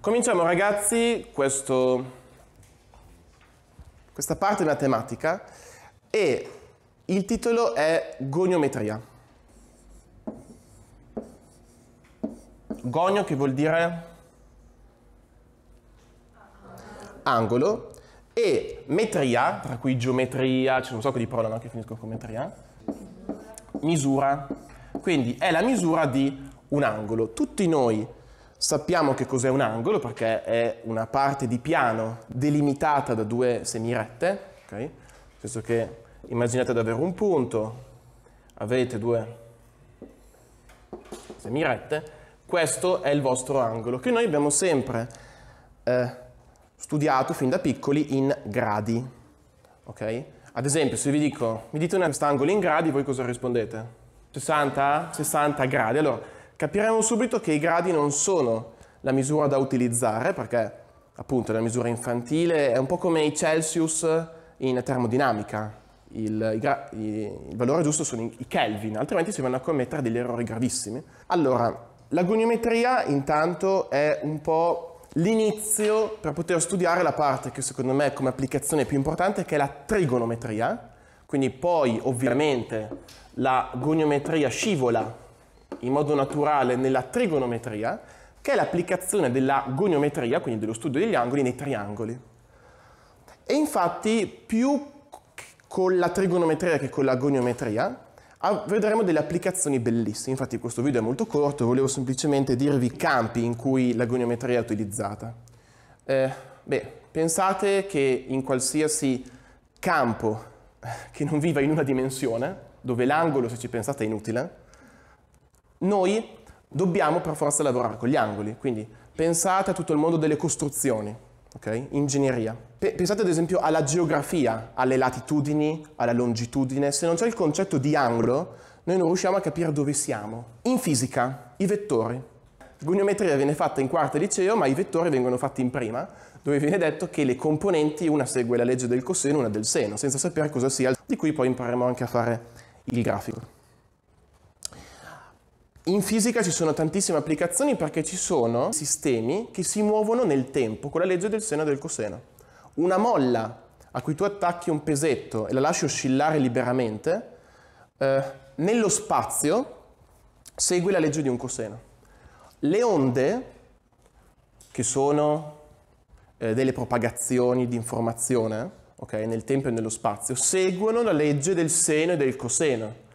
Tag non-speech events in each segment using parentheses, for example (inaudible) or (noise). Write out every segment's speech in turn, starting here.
Cominciamo ragazzi questo, questa parte matematica e il titolo è goniometria. Gonio che vuol dire angolo e metria, tra cui geometria, c'è un sacco di parole no? che finiscono con metria, misura. Quindi è la misura di un angolo. Tutti noi Sappiamo che cos'è un angolo perché è una parte di piano delimitata da due semirette, ok? Nel senso che immaginate di avere un punto, avete due semirette, questo è il vostro angolo che noi abbiamo sempre eh, studiato fin da piccoli in gradi, ok? Ad esempio, se vi dico, mi dite un angolo in gradi, voi cosa rispondete? 60, 60 gradi. Allora, capiremo subito che i gradi non sono la misura da utilizzare perché appunto è una misura infantile, è un po' come i Celsius in termodinamica. Il, il, il valore giusto sono i, i Kelvin, altrimenti si vanno a commettere degli errori gravissimi. Allora, la goniometria intanto è un po' l'inizio per poter studiare la parte che secondo me come applicazione è più importante che è la trigonometria, quindi poi ovviamente la goniometria scivola in modo naturale nella trigonometria, che è l'applicazione della goniometria, quindi dello studio degli angoli, nei triangoli. E infatti più con la trigonometria che con la goniometria vedremo delle applicazioni bellissime. Infatti questo video è molto corto, volevo semplicemente dirvi i campi in cui la goniometria è utilizzata. Eh, beh, pensate che in qualsiasi campo (laughs) che non viva in una dimensione, dove l'angolo, se ci pensate, è inutile, noi dobbiamo per forza lavorare con gli angoli, quindi pensate a tutto il mondo delle costruzioni, okay? ingegneria. Pe pensate ad esempio alla geografia, alle latitudini, alla longitudine. Se non c'è il concetto di angolo, noi non riusciamo a capire dove siamo. In fisica, i vettori. Goniometria viene fatta in quarta liceo, ma i vettori vengono fatti in prima, dove viene detto che le componenti, una segue la legge del coseno, una del seno, senza sapere cosa sia, di cui poi impareremo anche a fare il grafico. In fisica ci sono tantissime applicazioni perché ci sono sistemi che si muovono nel tempo con la legge del seno e del coseno. Una molla a cui tu attacchi un pesetto e la lasci oscillare liberamente, eh, nello spazio segue la legge di un coseno. Le onde, che sono eh, delle propagazioni di informazione, okay, nel tempo e nello spazio, seguono la legge del seno e del coseno.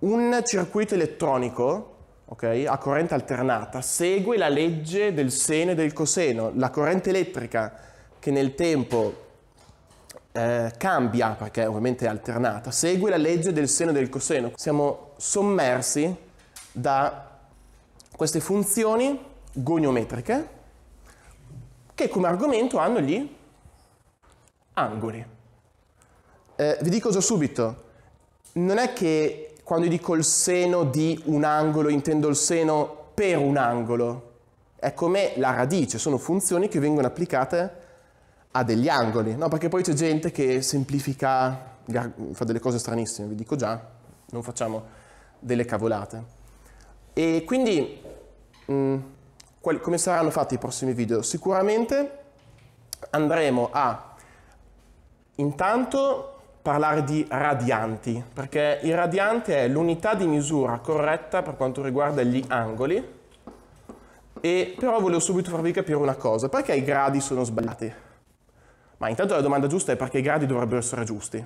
Un circuito elettronico okay, a corrente alternata segue la legge del seno e del coseno. La corrente elettrica che nel tempo eh, cambia, perché ovviamente è alternata, segue la legge del seno e del coseno. Siamo sommersi da queste funzioni goniometriche che come argomento hanno gli angoli. Eh, vi dico già subito, non è che quando dico il seno di un angolo intendo il seno per un angolo. È come la radice, sono funzioni che vengono applicate a degli angoli, no? Perché poi c'è gente che semplifica, fa delle cose stranissime, vi dico già, non facciamo delle cavolate. E quindi mh, mm, quali, come saranno fatti i prossimi video? Sicuramente andremo a intanto parlare di radianti, perché il radiante è l'unità di misura corretta per quanto riguarda gli angoli, e però volevo subito farvi capire una cosa, perché i gradi sono sbagliati? Ma intanto la domanda giusta è perché i gradi dovrebbero essere giusti.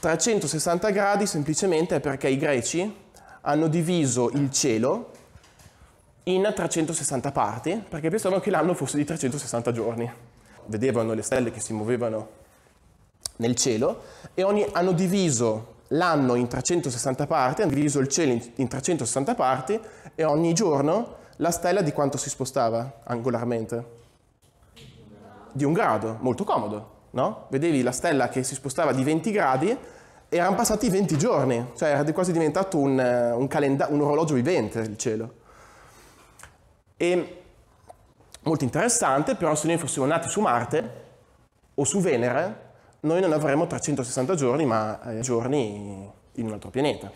360 gradi semplicemente è perché i greci hanno diviso il cielo in 360 parti, perché pensavano che l'anno fosse di 360 giorni. Vedevano le stelle che si muovevano nel cielo e ogni, hanno diviso l'anno in 360 parti, hanno diviso il cielo in, in 360 parti e ogni giorno la stella di quanto si spostava angolarmente? Di un grado, molto comodo, no? Vedevi la stella che si spostava di 20 gradi e erano passati 20 giorni, cioè era quasi diventato un, eh, un, un orologio vivente il cielo. E molto interessante, però se noi fossimo nati su Marte o su Venere, noi non avremo 360 giorni, ma eh, giorni in un altro pianeta.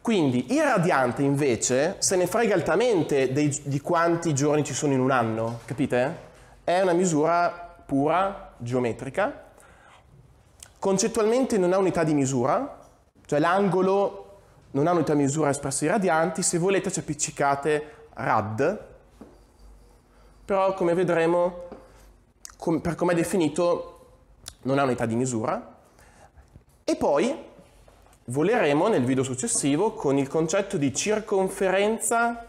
Quindi il radiante invece se ne frega altamente dei, di quanti giorni ci sono in un anno, capite? È una misura pura, geometrica, concettualmente non ha unità di misura, cioè l'angolo non ha unità di misura espressa i radianti, se volete ci appiccicate rad, però come vedremo, com per come è definito non ha unità di misura. E poi voleremo nel video successivo con il concetto di circonferenza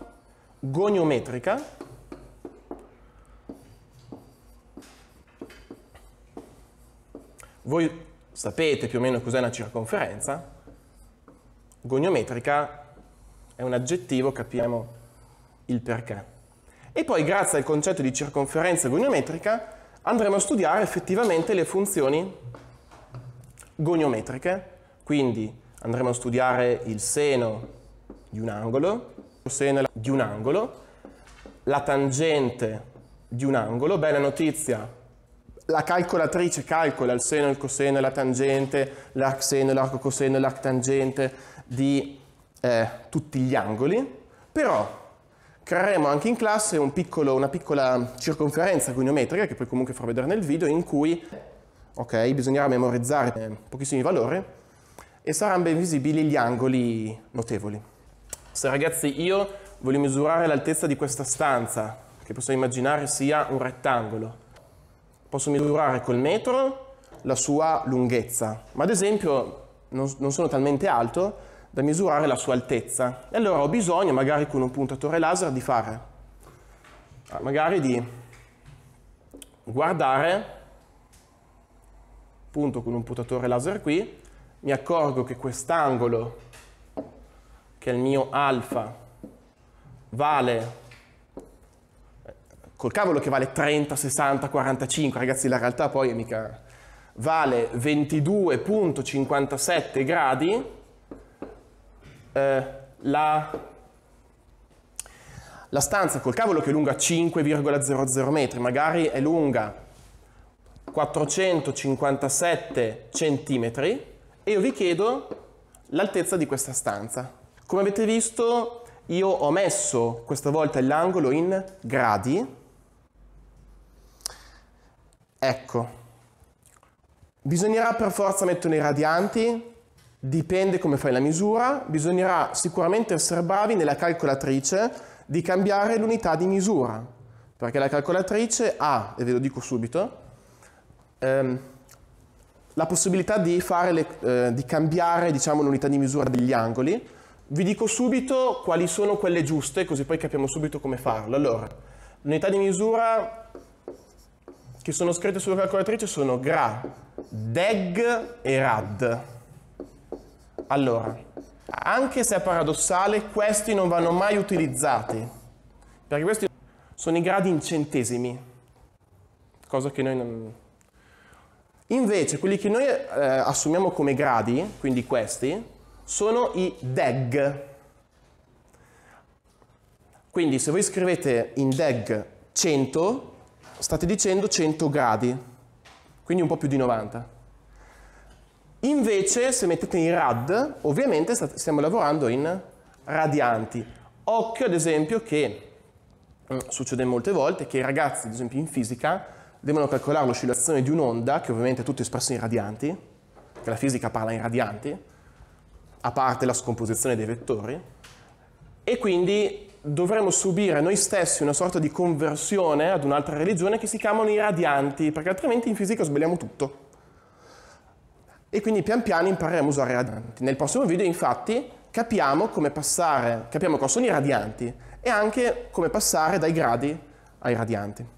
goniometrica Voi sapete più o meno cos'è una circonferenza? Goniometrica è un aggettivo, capiamo il perché. E poi grazie al concetto di circonferenza goniometrica andremo a studiare effettivamente le funzioni goniometriche, quindi andremo a studiare il seno di un angolo, il seno di un angolo, la tangente di un angolo, bella notizia, la calcolatrice calcola il seno, il coseno, la tangente, l'arcseno, l'arco coseno, tangente di eh, tutti gli angoli, però creeremo anche in classe un piccolo, una piccola circonferenza goniometrica, che poi comunque farò vedere nel video, in cui okay, bisognerà memorizzare eh, pochissimi valori e saranno ben visibili gli angoli notevoli. Se ragazzi io voglio misurare l'altezza di questa stanza, che posso immaginare sia un rettangolo, posso misurare col metro la sua lunghezza, ma ad esempio non, non sono talmente alto da misurare la sua altezza. E allora ho bisogno, magari con un puntatore laser, di fare, ah, magari di guardare, punto con un puntatore laser qui, mi accorgo che quest'angolo, che è il mio alfa, vale eh, col cavolo che vale 30, 60, 45, ragazzi la realtà poi è mica, vale 22.57 gradi, eh, la, la stanza col cavolo che è lunga 5,00 metri, magari è lunga 457 centimetri e io vi chiedo l'altezza di questa stanza. Come avete visto io ho messo questa volta l'angolo in gradi. Ecco, bisognerà per forza mettere i radianti Dipende come fai la misura, bisognerà sicuramente essere bravi nella calcolatrice di cambiare l'unità di misura, perché la calcolatrice ha, e ve lo dico subito, ehm, la possibilità di, le, eh, di cambiare diciamo, l'unità di misura degli angoli. Vi dico subito quali sono quelle giuste, così poi capiamo subito come farlo. Allora, l'unità di misura che sono scritte sulla calcolatrice sono gra, deg e rad. Allora, anche se è paradossale, questi non vanno mai utilizzati, perché questi sono i gradi in centesimi, cosa che noi non... Invece, quelli che noi eh, assumiamo come gradi, quindi questi, sono i DEG. Quindi se voi scrivete in DEG 100, state dicendo 100 gradi, quindi un po' più di 90. Invece, se mettete in rad, ovviamente stiamo lavorando in radianti. Occhio, ad esempio, che mm, succede molte volte che i ragazzi, ad esempio in fisica, devono calcolare l'oscillazione di un'onda, che ovviamente è tutto espresso in radianti, che la fisica parla in radianti, a parte la scomposizione dei vettori, e quindi dovremo subire noi stessi una sorta di conversione ad un'altra religione che si chiamano i radianti, perché altrimenti in fisica sbagliamo tutto e quindi pian piano impareremo a usare i radianti. Nel prossimo video infatti capiamo come passare, capiamo cosa sono i radianti e anche come passare dai gradi ai radianti.